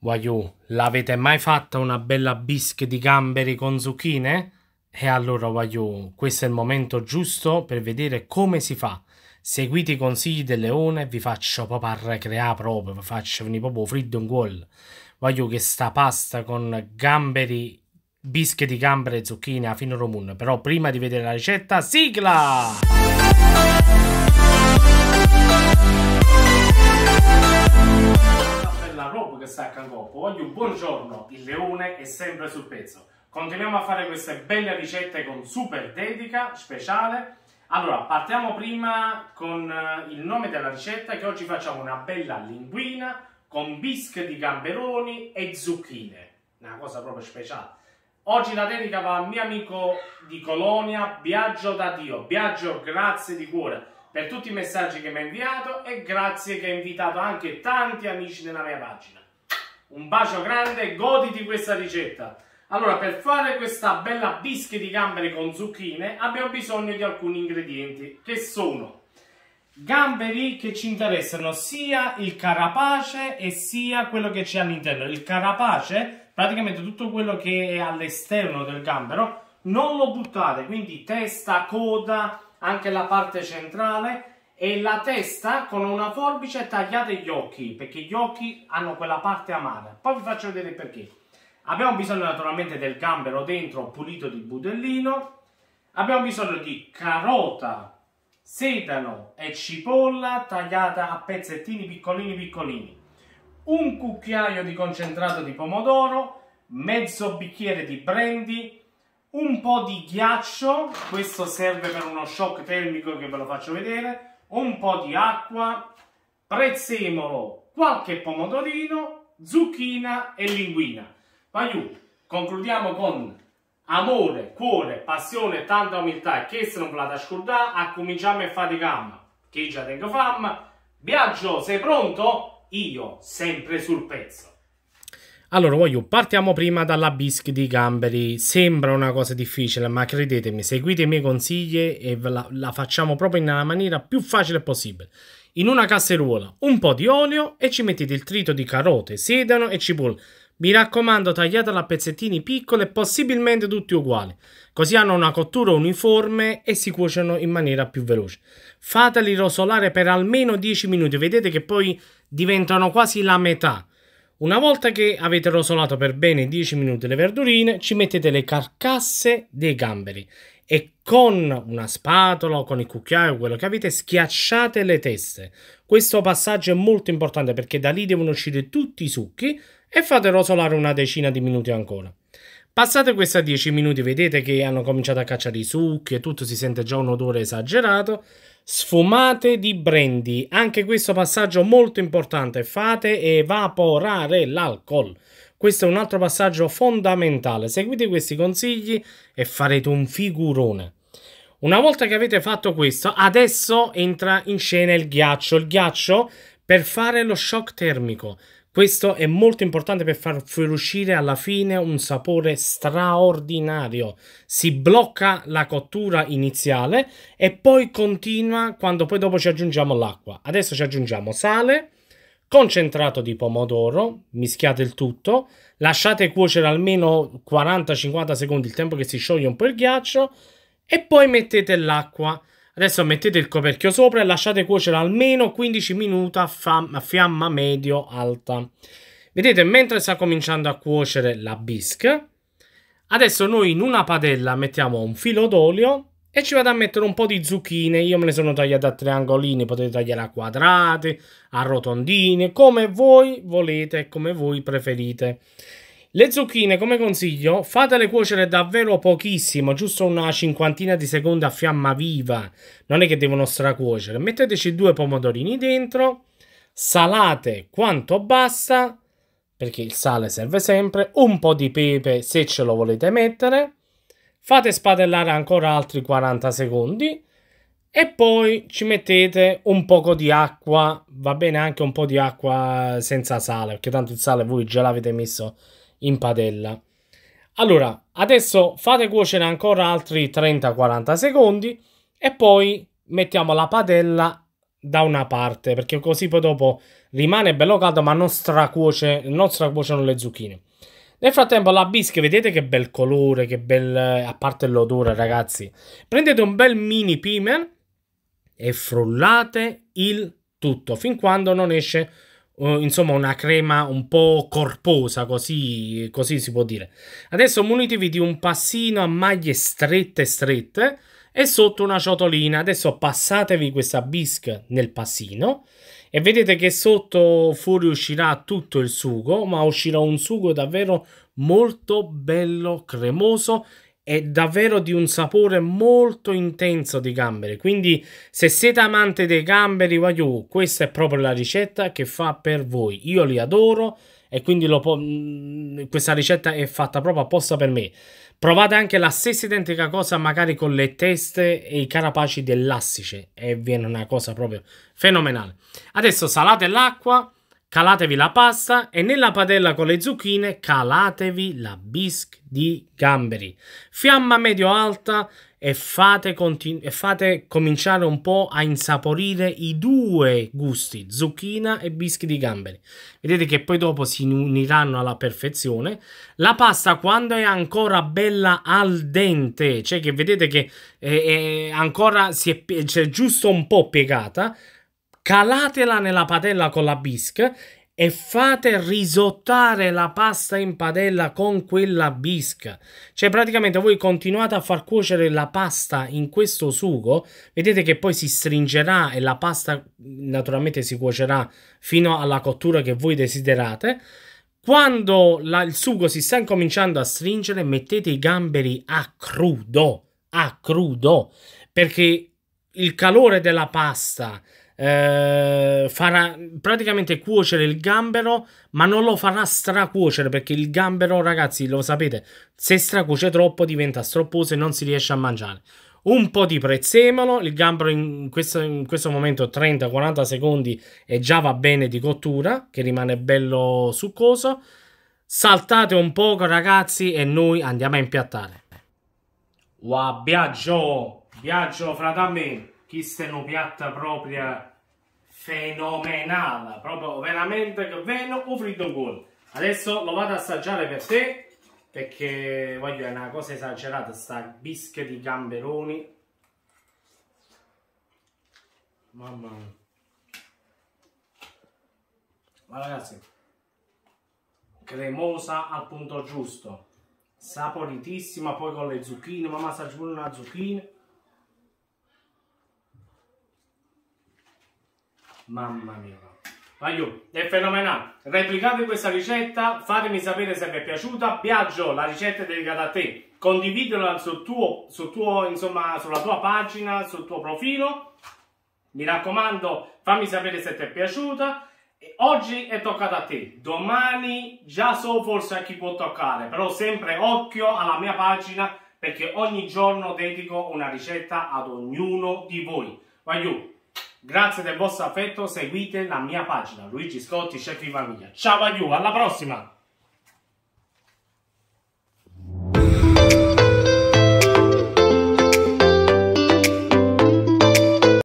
Waiu, l'avete mai fatta una bella bisque di gamberi con zucchine? E allora Waiu, questo è il momento giusto per vedere come si fa. Seguite i consigli del leone e vi faccio proprio recreare proprio, vi faccio venire proprio fritto un gol. Waiu che sta pasta con gamberi, bische di gamberi e zucchine a fino romun. Però prima di vedere la ricetta, sigla! questa Hakkangoppo. Oggi buongiorno, il leone è sempre sul pezzo. Continuiamo a fare queste belle ricette con super dedica, speciale. Allora, partiamo prima con eh, il nome della ricetta che oggi facciamo una bella linguina con bische di gamberoni e zucchine. Una cosa proprio speciale. Oggi la dedica va al mio amico di Colonia, Biagio da Dio. Biagio, grazie di cuore per tutti i messaggi che mi ha inviato e grazie che ha invitato anche tanti amici nella mia pagina. Un bacio grande, goditi questa ricetta. Allora, per fare questa bella bischia di gamberi con zucchine abbiamo bisogno di alcuni ingredienti, che sono gamberi che ci interessano sia il carapace e sia quello che c'è all'interno. Il carapace, praticamente tutto quello che è all'esterno del gambero, non lo buttate, quindi testa, coda, anche la parte centrale e la testa con una forbice tagliate gli occhi perché gli occhi hanno quella parte amara poi vi faccio vedere perché abbiamo bisogno naturalmente del gambero dentro pulito di budellino abbiamo bisogno di carota sedano e cipolla tagliata a pezzettini piccolini piccolini un cucchiaio di concentrato di pomodoro mezzo bicchiere di brandy un po' di ghiaccio questo serve per uno shock termico che ve lo faccio vedere un po' di acqua, prezzemolo, qualche pomodorino, zucchina e linguina. Vaiù, concludiamo con amore, cuore, passione, tanta umiltà e se non vate a scordare, a fare e faticammo. Che già tengo fama. Biagio, sei pronto? Io, sempre sul pezzo. Allora, voglio, partiamo prima dalla bisque di gamberi. Sembra una cosa difficile, ma credetemi, seguite i miei consigli e la, la facciamo proprio nella maniera più facile possibile. In una casseruola un po' di olio e ci mettete il trito di carote, sedano e cipolla. Mi raccomando, tagliatela a pezzettini piccoli e possibilmente tutti uguali, così hanno una cottura uniforme e si cuociono in maniera più veloce. Fateli rosolare per almeno 10 minuti, vedete che poi diventano quasi la metà. Una volta che avete rosolato per bene 10 minuti le verdurine, ci mettete le carcasse dei gamberi e con una spatola o con il cucchiaio, quello che avete, schiacciate le teste. Questo passaggio è molto importante perché da lì devono uscire tutti i succhi e fate rosolare una decina di minuti ancora. Passate questi 10 minuti, vedete che hanno cominciato a cacciare i succhi e tutto si sente già un odore esagerato sfumate di brandy. Anche questo passaggio molto importante. Fate evaporare l'alcol. Questo è un altro passaggio fondamentale. Seguite questi consigli e farete un figurone. Una volta che avete fatto questo, adesso entra in scena il ghiaccio. Il ghiaccio per fare lo shock termico. Questo è molto importante per far fuoriuscire alla fine un sapore straordinario. Si blocca la cottura iniziale e poi continua quando poi dopo ci aggiungiamo l'acqua. Adesso ci aggiungiamo sale, concentrato di pomodoro, mischiate il tutto, lasciate cuocere almeno 40-50 secondi il tempo che si scioglie un po' il ghiaccio e poi mettete l'acqua. Adesso mettete il coperchio sopra e lasciate cuocere almeno 15 minuti a, a fiamma medio-alta. Vedete, mentre sta cominciando a cuocere la bisque, adesso noi in una padella mettiamo un filo d'olio e ci vado a mettere un po' di zucchine. Io me le sono tagliate a triangolini, potete tagliare a quadrati, a rotondine, come voi volete, come voi preferite. Le zucchine, come consiglio, fatele cuocere davvero pochissimo, giusto una cinquantina di secondi a fiamma viva. Non è che devono stracuocere. Metteteci due pomodorini dentro, salate quanto basta, perché il sale serve sempre, un po' di pepe se ce lo volete mettere. Fate spadellare ancora altri 40 secondi e poi ci mettete un poco di acqua, va bene anche un po' di acqua senza sale, perché tanto il sale voi già l'avete messo in padella. Allora, adesso fate cuocere ancora altri 30-40 secondi e poi mettiamo la padella da una parte perché così poi dopo rimane bello caldo ma non, stracuoce, non stracuociono le zucchine. Nel frattempo la bisque, vedete che bel colore, che bel... a parte l'odore ragazzi. Prendete un bel mini pimen e frullate il tutto fin quando non esce insomma una crema un po' corposa, così, così, si può dire. Adesso munitevi di un passino a maglie strette strette e sotto una ciotolina. Adesso passatevi questa bisque nel passino e vedete che sotto fuori uscirà tutto il sugo, ma uscirà un sugo davvero molto bello cremoso è davvero di un sapore molto intenso di gamberi. Quindi, se siete amante dei gamberi wagyu, questa è proprio la ricetta che fa per voi. Io li adoro e quindi mm, questa ricetta è fatta proprio apposta per me. Provate anche la stessa identica cosa, magari con le teste e i carapaci dell'assice, e viene una cosa proprio fenomenale. Adesso salate l'acqua Calatevi la pasta e nella padella con le zucchine calatevi la bisque di gamberi. Fiamma medio-alta e fate, e fate, cominciare un po' a insaporire i due gusti, zucchina e bisque di gamberi. Vedete che poi dopo si uniranno alla perfezione. La pasta quando è ancora bella al dente, cioè che vedete che è, eh, è ancora si è, cioè, giusto un po' piegata, calatela nella padella con la bisque e fate risottare la pasta in padella con quella bisque. Cioè praticamente voi continuate a far cuocere la pasta in questo sugo, vedete che poi si stringerà e la pasta naturalmente si cuocerà fino alla cottura che voi desiderate. Quando la, il sugo si sta incominciando a stringere, mettete i gamberi a crudo, a crudo, perché il calore della pasta eh, farà praticamente cuocere il gambero, ma non lo farà stracuocere perché il gambero, ragazzi, lo sapete, se stracuoce troppo diventa stropposo e non si riesce a mangiare. Un po' di prezzemolo, il gambero in questo, in questo momento 30-40 secondi e già va bene di cottura, che rimane bello succoso. Saltate un poco ragazzi e noi andiamo a impiattare. Wow, viaggio, viaggio fratello, questa è una piatta propria fenomenale, proprio veramente veno o fritto in cuore. Adesso lo vado ad assaggiare per te, perché voglio è una cosa esagerata, sta bischia di gamberoni. Mamma mia. Ma ragazzi, cremosa al punto giusto, saporitissima, poi con le zucchine, mamma assaggia pure una zucchina. Mamma mia. Aiù, è fenomenale. Replicate questa ricetta, fatemi sapere se vi è piaciuta. Piaggio, la ricetta è dedicata a te. Condividila sul tuo, sul tuo, insomma, sulla tua pagina, sul tuo profilo. Mi raccomando, fammi sapere se ti è piaciuta. Oggi è toccata a te, domani già so forse a chi può toccare, però sempre occhio alla mia pagina perché ogni giorno dedico una ricetta ad ognuno di voi. Vai giù! Grazie del vostro affetto, seguite la mia pagina Luigi Scotti, Chef di Famiglia. Ciao a you, alla prossima!